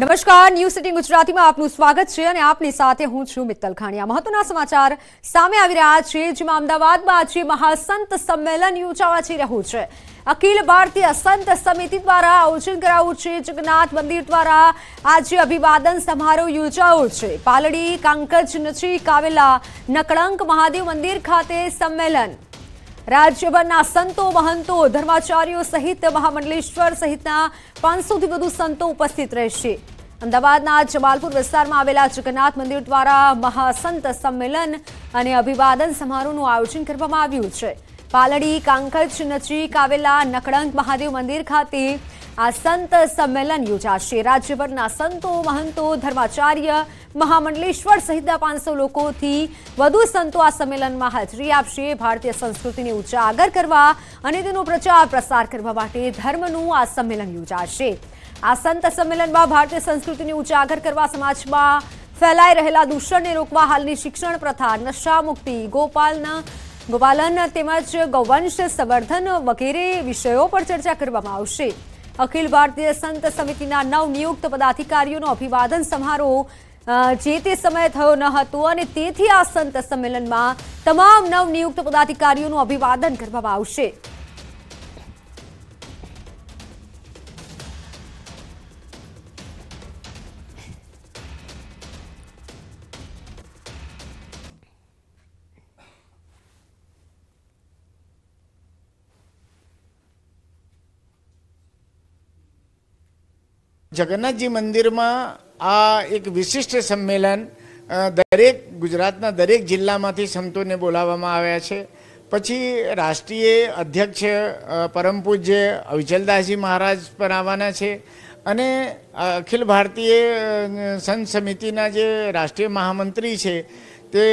નમસ્કાર news city ગુજરાતીમાં આપનું સ્વાગત છે અને આપની સાથે હું છું મિત્તલ ખાણિયા મહત્વના સમાચાર સામે આવી રહ્યા છે જેમાં અમદાવાદમાં આજે મહાસંત સંમેલન યોજાવા જઈ રહ્યું છે અખિલ ભારતીય સંત સમિતિ દ્વારા આયોજન કરાવ્યું છે જગન્નાથ મંદિર દ્વારા આજે અભિવાદન સમારોહ યોજાયો છે પાલડી કાંકજ નજીક આવેલા નકળંક મહાદેવ મંદિર ખાતે સંમેલન રાજ્યભરના સંતો મહંતો ધર્માચાર્યો સહિત મહામંડલેશ્વર સહિતના પાંચસોથી વધુ સંતો ઉપસ્થિત રહેશે અમદાવાદના જમાલપુર વિસ્તારમાં આવેલા જગન્નાથ મંદિર દ્વારા મહાસંત સંમેલન અને અભિવાદન સમારોહનું આયોજન કરવામાં આવ્યું છે પાલડી કાંકજ નજીક આવેલા નકળંક મહાદેવ મંદિર ખાતે આ સંત સંમેલન યોજાશે રાજ્યભરના સંતો મહંતો ધર્માચાર્ય મહામંડલેશ્વર સહિતના પાંચસો લોકોથી વધુ સંતો આ સંમેલનમાં હાજરી આપશે ભારતીય સંસ્કૃતિને ઉજાગર કરવા અને તેનો પ્રચાર પ્રસાર કરવા માટે ધર્મનું આ સંમેલન યોજાશે આ સંત સંમેલનમાં ભારતીય સંસ્કૃતિને ઉજાગર કરવા સમાજમાં ફેલાઈ રહેલા દૂષણને રોકવા હાલની શિક્ષણ પ્રથા નશામુક્તિ ગોપાલના ગોપાલન તેમજ ગૌવંશ સંવર્ધન વગેરે વિષયો પર ચર્ચા કરવામાં આવશે અખિલ ભારતીય સંત સમિતિના નવનિયુક્ત પદાધિકારીઓનો અભિવાદન સમારોહ જે તે સમયે થયો ન હતો અને તેથી આ સંત સંમેલનમાં તમામ નવનિયુક્ત પદાધિકારીઓનું અભિવાદન કરવામાં આવશે જગન્નાથજી મંદિરમાં આ એક વિશિષ્ટ સંમેલન દરેક ગુજરાતના દરેક જિલ્લામાંથી સંતોને બોલાવવામાં આવ્યા છે પછી રાષ્ટ્રીય અધ્યક્ષ પરમ પૂજ્ય અવિચલદાસજી મહારાજ પણ આવવાના છે અને અખિલ ભારતીય સંત સમિતિના જે રાષ્ટ્રીય મહામંત્રી છે તે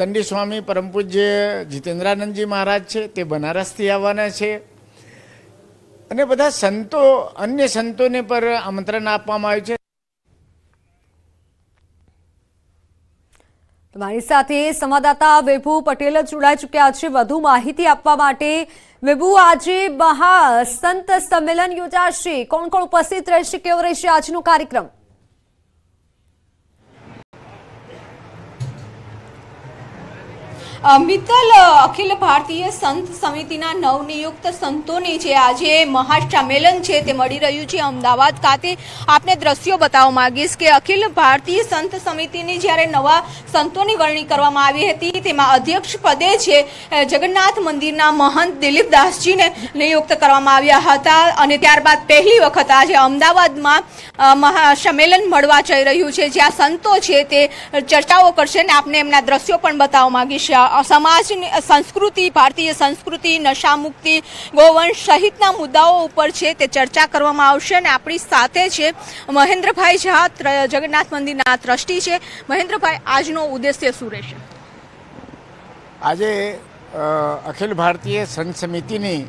દંડી સ્વામી પરમ પૂજ્ય જીતેન્દ્રાનંદજી મહારાજ છે તે બનારસથી આવવાના છે અને બધા સંતો અન્ય સંતોને પર આમંત્રણ આપવામાં આવ્યું છે મારી સાથે સંવાદદાતા વિભુ પટેલ જોડાઈ ચૂક્યા છે વધુ માહિતી આપવા માટે વિભુ આજે મહા સંત સંમેલન યોજાશે કોણ કોણ ઉપસ્થિત રહેશે કેવો રહેશે આજનો કાર્યક્રમ મિત્તલ અખિલ ભારતીય સંત સમિતિના નવનિયુક્ત સંતોની જે આજે મહાસંમેલન છે તે મળી રહ્યું છે અમદાવાદ ખાતે આપને દ્રશ્યો બતાવવા માગીશ કે અખિલ ભારતીય સંત સમિતિની જ્યારે નવા સંતોની વરણી કરવામાં આવી હતી તેમાં અધ્યક્ષ પદે છે જગન્નાથ મંદિરના મહંત દિલીપદાસજીને નિયુક્ત કરવામાં આવ્યા હતા અને ત્યારબાદ પહેલી વખત આજે અમદાવાદમાં મહાસંમેલન મળવા જઈ રહ્યું છે જ્યાં સંતો છે તે ચર્ચાઓ કરશે ને આપને એમના દ્રશ્યો પણ બતાવવા માગીશ સમાજની સંસ્કૃતિ ભારતીય સંસ્કૃતિ નશામુક્તિ ગૌવંશ સહિતના મુદ્દાઓ ઉપર છે તે ચર્ચા કરવામાં આવશે અને આપણી સાથે છે મહેન્દ્રભાઈ ઝા જગન્નાથ મંદિરના ટ્રસ્ટી છે મહેન્દ્રભાઈ આજનો ઉદ્દેશ્ય શું રહેશે આજે અખિલ ભારતીય સંત સમિતિની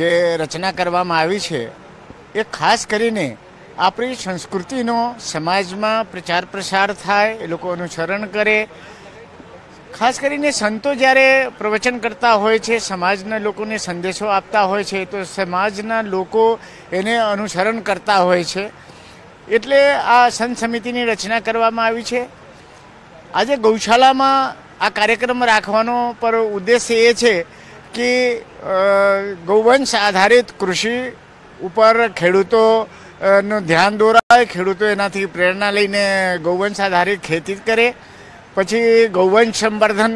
જે રચના કરવામાં આવી છે એ ખાસ કરીને આપણી સંસ્કૃતિનો સમાજમાં પ્રચાર પ્રસાર થાય એ લોકો અનુસરણ કરે ખાસ કરીને સંતો જ્યારે પ્રવચન કરતા હોય છે સમાજના લોકોને સંદેશો આપતા હોય છે તો સમાજના લોકો એને અનુસરણ કરતા હોય છે એટલે આ સંત સમિતિની રચના કરવામાં આવી છે આજે ગૌશાળામાં આ કાર્યક્રમ રાખવાનો પર ઉદ્દેશ્ય એ છે કે ગૌવંશ આધારિત કૃષિ ઉપર ખેડૂતો નું ધ્યાન દોરાય ખેડૂતો એનાથી પ્રેરણા લઈને ગૌવંશ આધારિત ખેતી કરે પછી ગૌવંશ સંવર્ધન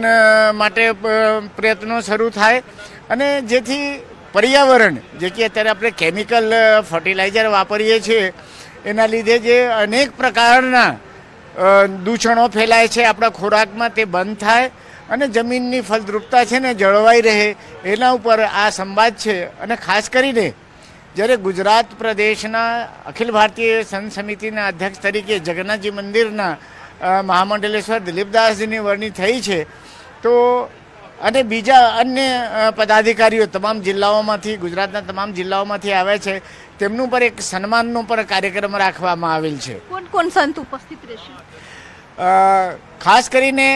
માટે પ્રયત્નો શરૂ થાય અને જેથી પર્યાવરણ જે કે અત્યારે આપણે કેમિકલ ફર્ટિલાઇઝર વાપરીએ છીએ એના લીધે જે અનેક પ્રકારના દૂષણો ફેલાય છે આપણા ખોરાકમાં તે બંધ થાય અને જમીનની ફળદ્રુપતા છે ને જળવાઈ રહે એના ઉપર આ સંવાદ છે અને ખાસ કરીને જ્યારે ગુજરાત પ્રદેશના અખિલ ભારતીય સંત સમિતિના અધ્યક્ષ તરીકે જગન્નાથજી મંદિરના મહામંડલેશ્વર દિલીપદાસજીની વરણી થઈ છે તો અને બીજા અન્ય પદાધિકારીઓ તમામ જિલ્લાઓમાંથી ગુજરાતના તમામ જિલ્લાઓમાંથી આવ્યા છે તેમનું પણ એક સન્માનનો પણ કાર્યક્રમ રાખવામાં આવેલ છે કોણ કોણ સંત ઉપસ્થિત રહેશે ખાસ કરીને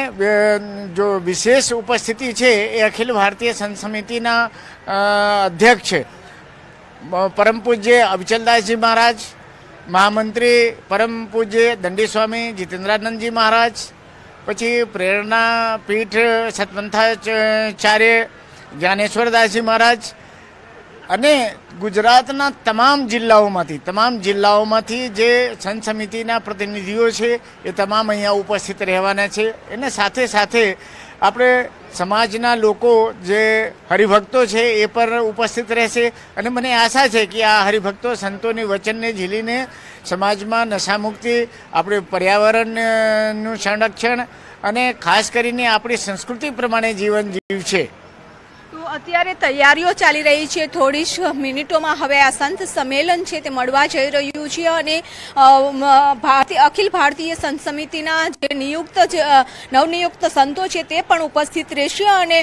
જો વિશેષ ઉપસ્થિતિ છે એ અખિલ ભારતીય સંત સમિતિના અધ્યક્ષ છે પરમ પૂજ્ય અવિચલદાસજી મહારાજ મહામંત્રી પરમ પૂજ્ય દંડી સ્વામી જીતેન્દ્રાનંદજી મહારાજ પછી પ્રેરણા પીઠ સતમંથાચાર્ય જ્ઞાનેશ્વરદાસજી મહારાજ અને ગુજરાતના તમામ જિલ્લાઓમાંથી તમામ જિલ્લાઓમાંથી જે સંત સમિતિના પ્રતિનિધિઓ છે એ તમામ અહીંયા ઉપસ્થિત રહેવાના છે એને સાથે સાથે આપણે સમાજના લોકો જે હરિભક્તો છે એ પર ઉપસ્થિત રહેશે અને મને આશા છે કે આ હરિભક્તો સંતોની વચનને ઝીલીને સમાજમાં નશામુક્તિ આપણે પર્યાવરણનું સંરક્ષણ અને ખાસ કરીને આપણી સંસ્કૃતિ પ્રમાણે જીવન જીવ છે અત્યારે તૈયારીઓ ચાલી રહી છે થોડી જ મિનિટોમાં હવે આ સંત સંમેલન છે તે મળવા જઈ રહ્યું છે અને અખિલ ભારતીય સંત સમિતિના જે નિયુક્ત નવનિયુક્ત સંતો છે તે પણ ઉપસ્થિત રહેશે અને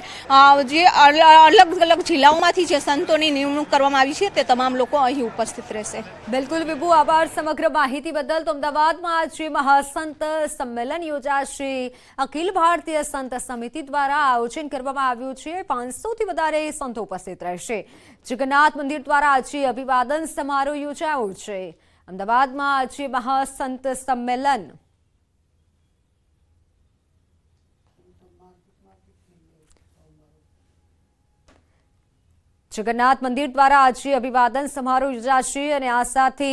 જે અલગ અલગ જિલ્લાઓમાંથી જે સંતોની નિમણૂક કરવામાં આવી છે તે તમામ લોકો અહીં ઉપસ્થિત રહેશે બિલકુલ વિભુ આભાર સમગ્ર માહિતી બદલ તો અમદાવાદમાં આજે મહાસંત સંમેલન યોજાશે અખિલ ભારતીય સંત સમિતિ દ્વારા આયોજન કરવામાં આવ્યું છે પાંચસોથી વધારે સંતો ઉપસ્થિત રહેશે જગન્નાથ મંદિર દ્વારા આજે અભિવાદન સમારોહ યોજાયો છે અમદાવાદમાં આજે મહાસંત સંમેલન જગન્નાથ મંદિર દ્વારા આજે અભિવાદન સમારોહ યોજાશે અને આ સાથે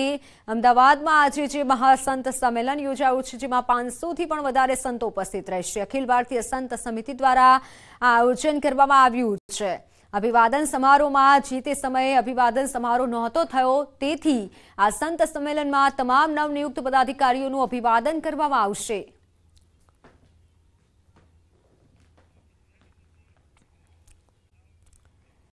અમદાવાદમાં આજે જે મહાસંત સંમેલન યોજાયું છે જેમાં પાંચસોથી પણ વધારે સંતો ઉપસ્થિત રહેશે અખિલ ભારતીય સંત સમિતિ દ્વારા આ આયોજન કરવામાં આવ્યું છે અભિવાદન સમારોહમાં જે તે સમયે અભિવાદન સમારોહ નહોતો થયો તેથી આ સંત સંમેલનમાં તમામ નવનિયુક્ત પદાધિકારીઓનું અભિવાદન કરવામાં આવશે